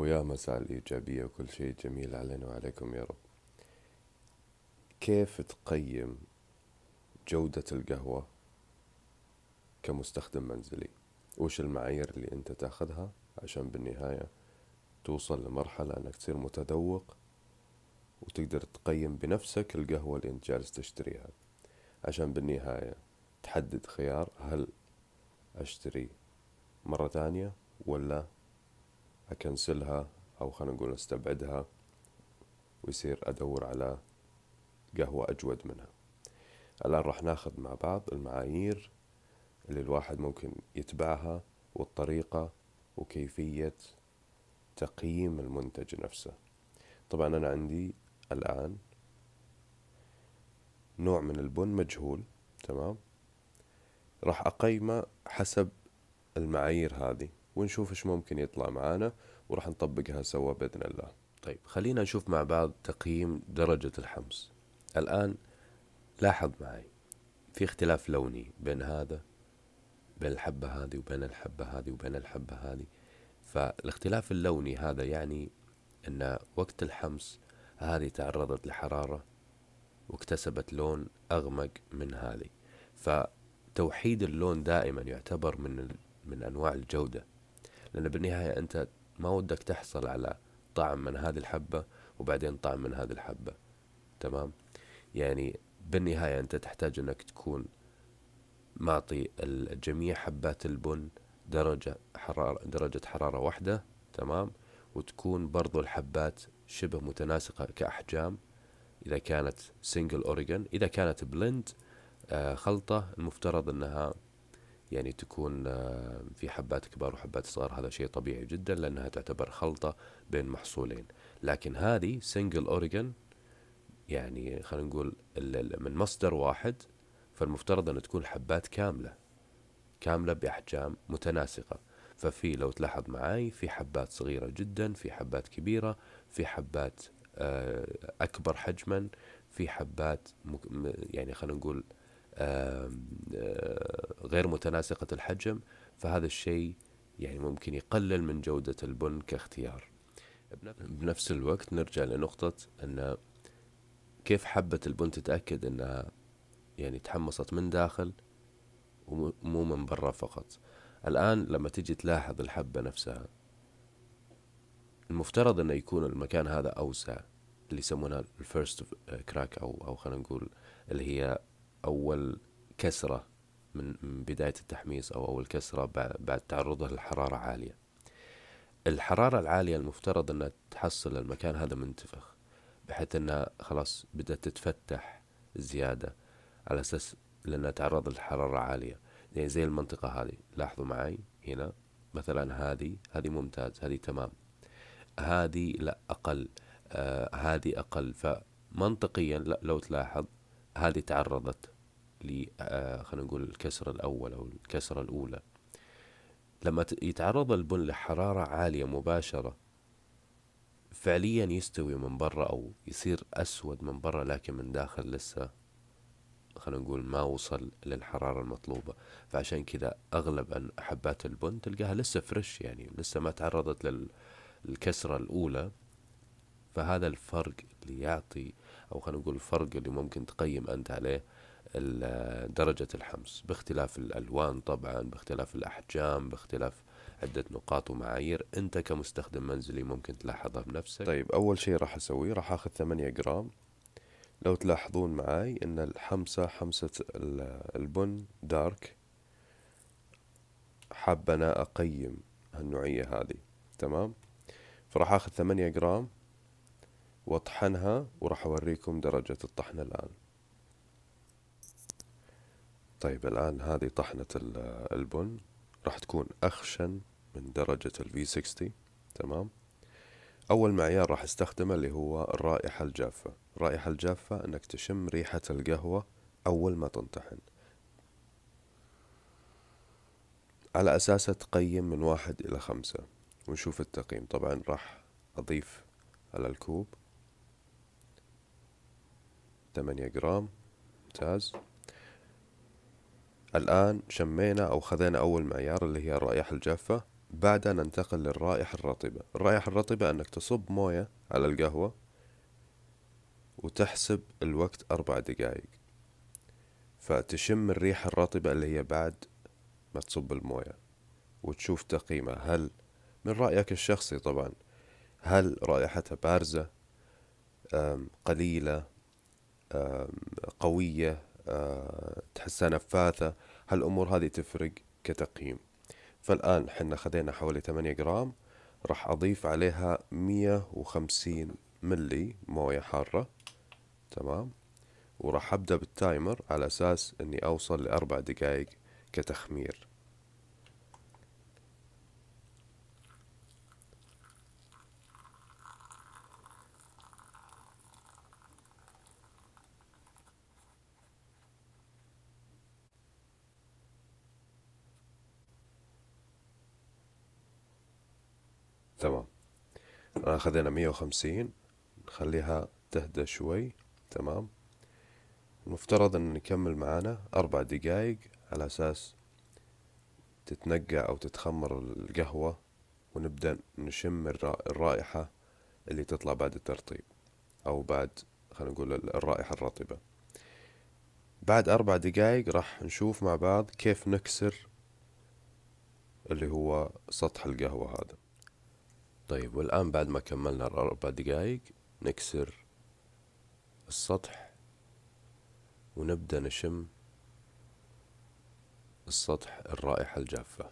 ويا مساء الإيجابية وكل شيء جميل علينا وعليكم يا رب كيف تقيم جودة القهوة كمستخدم منزلي وش المعايير اللي انت تاخذها عشان بالنهاية توصل لمرحلة انك تصير متذوق وتقدر تقيم بنفسك القهوة اللي انت جالس تشتريها عشان بالنهاية تحدد خيار هل اشتري مرة ثانية ولا اكنسلها او خلينا نقول استبعدها ويصير ادور على قهوة اجود منها الان راح ناخذ مع بعض المعايير اللي الواحد ممكن يتبعها والطريقة وكيفية تقييم المنتج نفسه طبعا أنا عندي الآن نوع من البن مجهول تمام راح أقيمه حسب المعايير هذه ونشوف ايش ممكن يطلع معانا وراح نطبقها سوا باذن الله طيب خلينا نشوف مع بعض تقييم درجة الحمص الآن لاحظ معي في اختلاف لوني بين هذا بين الحبة هذه وبين الحبة هذه وبين الحبة هذه فالاختلاف اللوني هذا يعني أن وقت الحمص هذه تعرضت لحرارة واكتسبت لون أغمق من هذه فتوحيد اللون دائما يعتبر من من أنواع الجودة لأن بالنهاية أنت ما ودك تحصل على طعم من هذه الحبة وبعدين طعم من هذه الحبة تمام يعني بالنهاية أنت تحتاج أنك تكون معطي جميع حبات البن درجة حرارة درجة حرارة واحدة تمام وتكون برضو الحبات شبه متناسقة كأحجام إذا كانت سنجل أوريجن إذا كانت بلند آه، خلطة المفترض أنها يعني تكون آه، في حبات كبار وحبات صغار هذا شيء طبيعي جدا لأنها تعتبر خلطة بين محصولين لكن هذه سنجل أوريجن يعني خلينا نقول من مصدر واحد فالمفترض أن تكون حبات كاملة كاملة بأحجام متناسقة ففي لو تلاحظ معي في حبات صغيرة جدا في حبات كبيرة في حبات آه، أكبر حجما في حبات يعني خلينا نقول آه، غير متناسقة الحجم فهذا الشيء يعني ممكن يقلل من جودة البن كاختيار بنفس الوقت نرجع لنقطة أن كيف حبة البن تتأكد أنها يعني تحمصت من داخل ومو من برا فقط الآن لما تجي تلاحظ الحبة نفسها المفترض أنه يكون المكان هذا أوسع اللي يسمونها الفيرست كراك آه، أو أو خلينا نقول اللي هي أول كسرة من بداية التحميص أو أول كسرة بعد تعرضه للحرارة عالية الحرارة العالية المفترض أنها تحصل المكان هذا منتفخ بحيث أنها خلاص بدأت تتفتح زيادة على أساس لأنها تعرض للحرارة عالية يعني زي المنطقة هذه لاحظوا معي هنا مثلا هذه هذه ممتاز هذه تمام هذه لا أقل آه هذه أقل فمنطقيا لو تلاحظ هذه تعرضت ل آه، خلينا نقول الكسر الأول أو الكسرة الأولى لما يتعرض البن لحرارة عالية مباشرة فعليا يستوي من برا أو يصير أسود من برا لكن من داخل لسه خلينا نقول ما وصل للحرارة المطلوبة فعشان كذا أغلب حبات البن تلقاها لسه فريش يعني لسه ما تعرضت للكسرة الأولى فهذا الفرق اللي يعطي او خلينا نقول الفرق اللي ممكن تقيم انت عليه درجة الحمص باختلاف الألوان طبعا باختلاف الأحجام باختلاف عدة نقاط ومعايير أنت كمستخدم منزلي ممكن تلاحظها بنفسك طيب أول شيء راح أسويه راح أخذ 8 جرام لو تلاحظون معاي أن الحمصة حمصة البن دارك حاب أنا أقيم هالنوعية هذه تمام فراح أخذ 8 جرام واطحنها وراح اوريكم درجة الطحن الان طيب الان هذه طحنة البن راح تكون اخشن من درجة v 60 تمام اول معيار راح استخدمه اللي هو الرائحة الجافة الرائحة الجافة انك تشم ريحة القهوة اول ما تنطحن على أساسه تقيم من واحد إلى خمسة ونشوف التقييم طبعا راح أضيف على الكوب 8 جرام ممتاز الآن شمينا أو خذينا أول معيار اللي هي الرائحة الجافة بعدها ننتقل للرائحة الرطبة الرائحة الرطبة أنك تصب موية على القهوة وتحسب الوقت أربع دقايق فتشم الريحة الرطبة اللي هي بعد ما تصب الموية وتشوف تقييمها هل من رأيك الشخصي طبعا هل رائحتها بارزة قليلة قوية تحسها نفاثة هالأمور هذه تفرق كتقييم فالآن حنا خذينا حوالي 8 جرام راح أضيف عليها 150 ملي موية حارة تمام وراح أبدأ بالتايمر على أساس أني أوصل لأربع دقايق كتخمير تمام الآن آه، خذينا مية وخمسين نخليها تهدى شوي تمام المفترض أن نكمل معانا أربع دقايق على أساس تتنقع أو تتخمر القهوة ونبدأ نشم الرائحة اللي تطلع بعد الترطيب أو بعد خلينا نقول الرائحة الرطبة بعد أربع دقايق راح نشوف مع بعض كيف نكسر اللي هو سطح القهوة هذا طيب والآن بعد ما كملنا الأربع دقايق نكسر السطح ونبدأ نشم السطح الرائحة الجافة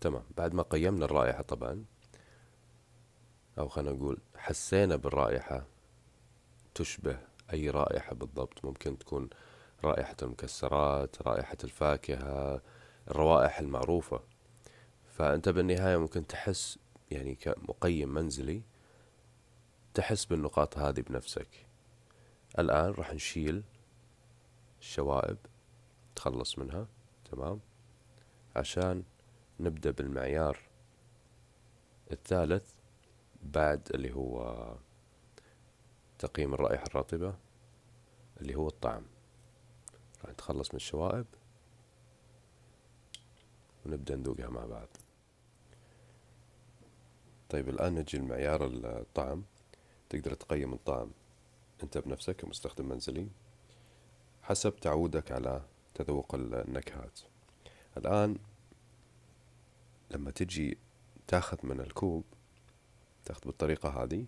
تمام بعد ما قيمنا الرائحة طبعا أو خلينا نقول حسينا بالرائحة تشبه أي رائحة بالضبط ممكن تكون رائحة المكسرات رائحة الفاكهة الروائح المعروفة فأنت بالنهاية ممكن تحس يعني كمقيم منزلي تحس بالنقاط هذه بنفسك الآن راح نشيل الشوائب تخلص منها تمام عشان نبدأ بالمعيار الثالث بعد اللي هو تقييم الرائحة الرطبة اللي هو الطعم راح نتخلص من الشوائب ونبدأ نذوقها مع بعض طيب الآن نجي لمعيار الطعم تقدر تقيم الطعم أنت بنفسك كمستخدم منزلي حسب تعودك على تذوق النكهات الآن لما تجي تاخذ من الكوب تاخذ بالطريقة هذه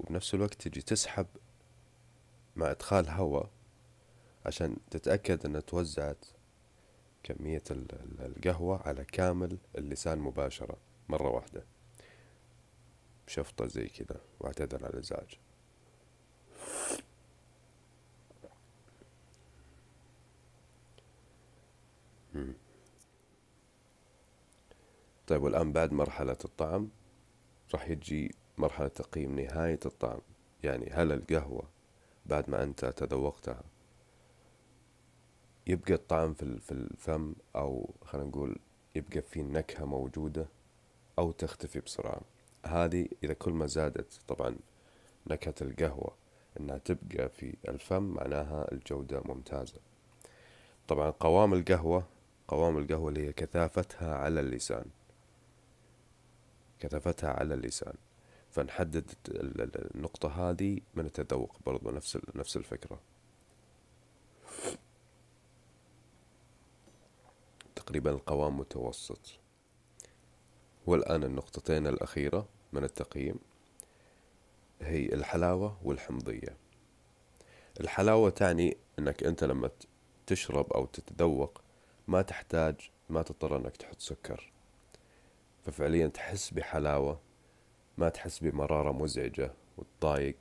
وبنفس الوقت تجي تسحب مع إدخال هواء عشان تتأكد أنها توزعت كمية القهوة على كامل اللسان مباشرة مرة واحدة شفطة زي كذا واعتذر على الإزعاج طيب والآن بعد مرحلة الطعم راح يجي مرحلة تقييم نهاية الطعم يعني هل القهوة بعد ما أنت تذوقتها يبقى الطعم في الفم أو خلينا نقول يبقى في نكهة موجودة أو تختفي بسرعة هذه إذا كل ما زادت طبعا نكهة القهوة إنها تبقى في الفم معناها الجودة ممتازة طبعا قوام القهوة قوام القهوة اللي هي كثافتها على اللسان كثافتها على اللسان فنحدد النقطة هذه من التذوق برضو نفس نفس الفكرة تقريبا القوام متوسط والآن النقطتين الأخيرة من التقييم هي الحلاوة والحمضية الحلاوة تعني أنك أنت لما تشرب أو تتذوق ما تحتاج ما تضطر أنك تحط سكر ففعليا تحس بحلاوة ما تحس بمرارة مزعجة وتضايق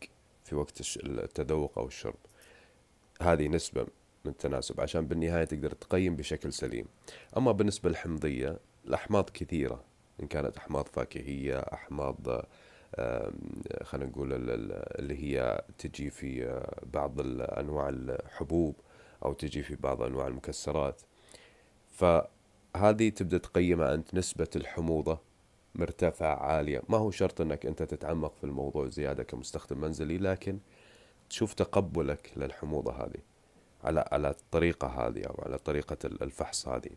في وقت التذوق أو الشرب هذه نسبة من التناسب عشان بالنهاية تقدر تقيم بشكل سليم أما بالنسبة للحمضية الأحماض كثيرة إن كانت أحماض فاكهية أحماض خلينا نقول اللي هي تجي في بعض أنواع الحبوب أو تجي في بعض أنواع المكسرات فهذه تبدأ تقيمها أنت نسبة الحموضة مرتفعة عالية ما هو شرط أنك أنت تتعمق في الموضوع زيادة كمستخدم منزلي لكن تشوف تقبلك للحموضة هذه على على الطريقة هذه أو على طريقة الفحص هذه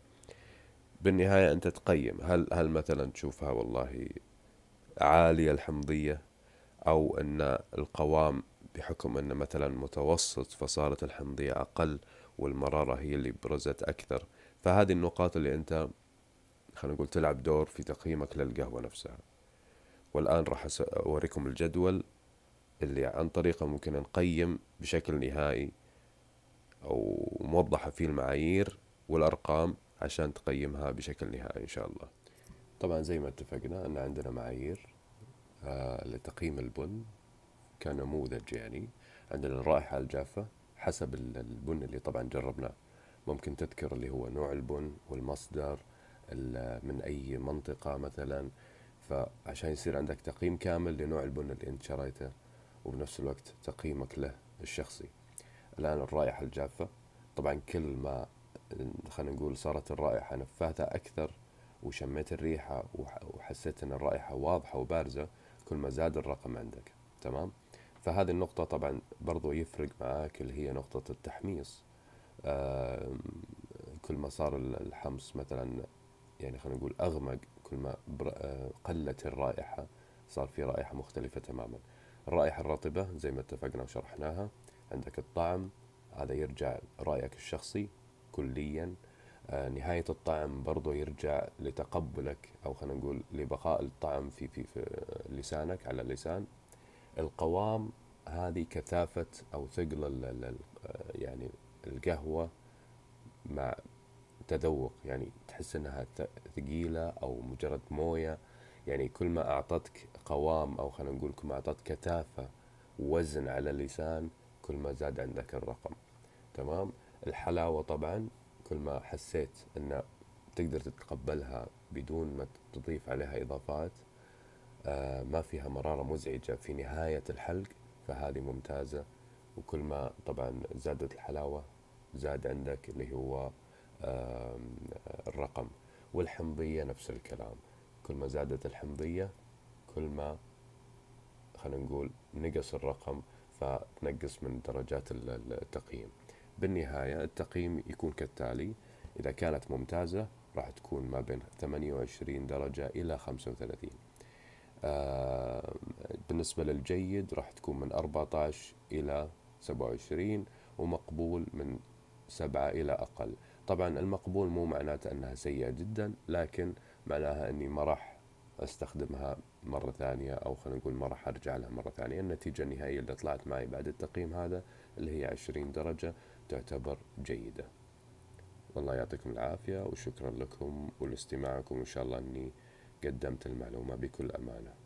بالنهاية أنت تقيم هل هل مثلا تشوفها والله عالية الحمضية أو أن القوام بحكم أنه مثلا متوسط فصارت الحمضية أقل والمرارة هي اللي برزت أكثر فهذه النقاط اللي أنت خلينا نقول تلعب دور في تقييمك للقهوة نفسها والآن راح أوريكم الجدول اللي عن طريقه ممكن نقيم بشكل نهائي أو موضحة فيه المعايير والأرقام عشان تقيمها بشكل نهائي إن شاء الله طبعا زي ما اتفقنا أن عندنا معايير آه، لتقييم البن كنموذج يعني عندنا الرائحة الجافة حسب البن اللي طبعا جربناه ممكن تذكر اللي هو نوع البن والمصدر من اي منطقه مثلا فعشان يصير عندك تقييم كامل لنوع البن اللي انت شريته وبنفس الوقت تقييمك له الشخصي الان الرائحه الجافه طبعا كل ما خلينا نقول صارت الرائحه نفاته اكثر وشميت الريحه وحسيت ان الرائحه واضحه وبارزه كل ما زاد الرقم عندك تمام فهذه النقطة طبعا برضو يفرق معاك اللي هي نقطة التحميص كل ما صار الحمص مثلا يعني خلينا نقول اغمق كل ما آه، قلت الرائحه صار في رائحه مختلفه تماما الرائحه الرطبه زي ما اتفقنا وشرحناها عندك الطعم هذا يرجع رايك الشخصي كليا آه، نهاية الطعم برضو يرجع لتقبلك أو خلينا نقول لبقاء الطعم في, في, في لسانك على اللسان القوام هذه كثافة أو ثقل آه، يعني القهوة مع تذوق يعني تحس انها ثقيله او مجرد مويه يعني كل ما اعطتك قوام او خلينا نقول كل ما اعطتك كثافه وزن على اللسان كل ما زاد عندك الرقم تمام الحلاوه طبعا كل ما حسيت ان تقدر تتقبلها بدون ما تضيف عليها اضافات آه ما فيها مراره مزعجه في نهايه الحلق فهذه ممتازه وكل ما طبعا زادت الحلاوه زاد عندك اللي هو الرقم والحمضية نفس الكلام كل ما زادت الحمضية كل ما خلينا نقول نقص الرقم فتنقص من درجات التقييم بالنهاية التقييم يكون كالتالي إذا كانت ممتازة راح تكون ما بين 28 درجة إلى 35 بالنسبة للجيد راح تكون من 14 إلى 27 ومقبول من 7 إلى أقل طبعا المقبول مو معناته انها سيئه جدا لكن معناها اني ما راح استخدمها مرة ثانية أو خلينا نقول ما راح أرجع لها مرة ثانية النتيجة النهائية اللي طلعت معي بعد التقييم هذا اللي هي عشرين درجة تعتبر جيدة والله يعطيكم العافية وشكرا لكم ولاستماعكم وإن شاء الله أني قدمت المعلومة بكل أمانة